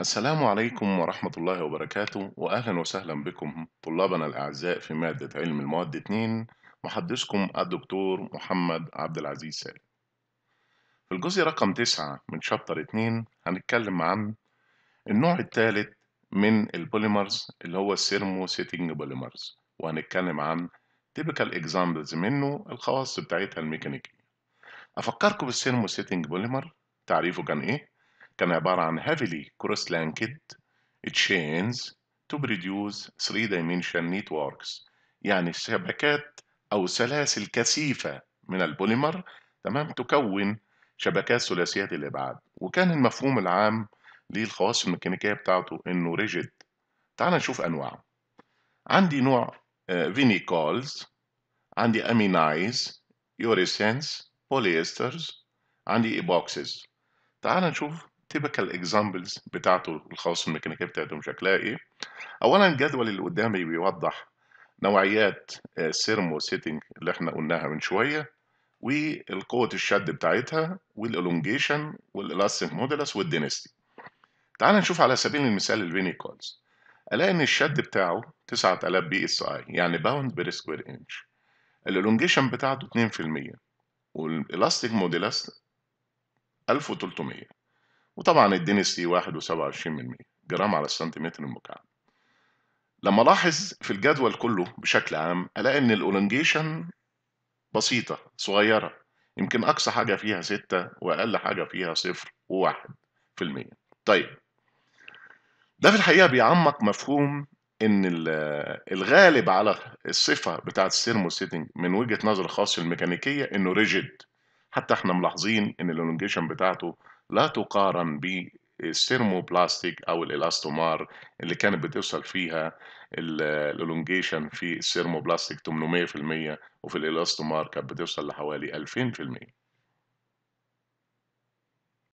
السلام عليكم ورحمة الله وبركاته وأهلا وسهلا بكم طلابنا الأعزاء في مادة علم المواد 2 محدثكم الدكتور محمد عبد العزيز سالم في الجزء رقم 9 من شابتر 2 هنتكلم عن النوع الثالث من البوليمرز اللي هو السيرمو سيتنج بوليمرز وهنتكلم عن تيبيكال اكزامبلز منه الخواص بتاعتها الميكانيكية أفكركم بالسيرمو سيتنج بوليمر تعريفه كان إيه؟ كان عبارة عن heavily cross-linked chains to produce three-dimensional networks يعني شبكات أو سلاسل كثيفة من البوليمر تمام تكون شبكات ثلاثية الأبعاد وكان المفهوم العام للخواص الميكانيكية بتاعته إنه rigid تعال نشوف أنواعه عندي نوع فينيكولز آه، عندي أمينايز يوريسينس بوليسترز عندي إيبوكسيز تعال نشوف التيبكال اكزامبلز بتاعته الخاص بالميكانيكيه بتاعتهم شكلها ايه اولا الجدول اللي قدامي بيوضح نوعيات السيرمو آه، سيتنج اللي احنا قلناها من شويه والقوه الشد بتاعتها والالونجيشن والالاستيك مودلس والدينستي تعال نشوف على سبيل المثال الفيني كولز الاقي ان الشد بتاعه 9000 بي اس اي يعني باوند بير سكوير انش الالونجيشن بتاعته 2% والالاستيك مودلس 1300 وطبعا اديني سي 1.27 وسبعة جرام على السنتيمتر المكعب لما الاحظ في الجدول كله بشكل عام الاقي ان الالونجيشن بسيطة صغيرة يمكن اقصى حاجة فيها 6 واقل حاجة فيها 0 و في المية طيب ده في الحقيقة بيعمق مفهوم ان الغالب على الصفة بتاعة سيتنج من وجهة نظر الخاص الميكانيكية انه ريجيد حتى احنا ملاحظين ان الالونجيشن بتاعته لا تقارن بالستيرموبلاستيك او الالاستومار اللي كانت بتوصل فيها الالونجيشن في السيرموبلاستيك 800% وفي الالاستومار كانت بتوصل لحوالي 2000%